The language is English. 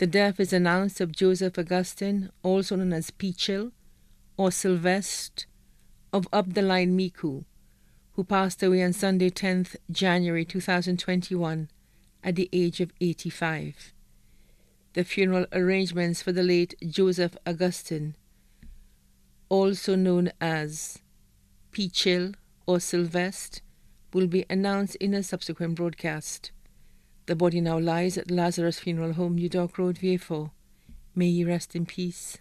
The death is announced of Joseph Augustine, also known as Pichel, or Sylvester, of Abdeline Miku, who passed away on Sunday, 10th January 2021, at the age of 85. The funeral arrangements for the late Joseph Augustine, also known as Pichel or Sylvester, will be announced in a subsequent broadcast. The body now lies at Lazarus Funeral Home, New Dock Road, VA4. May he rest in peace.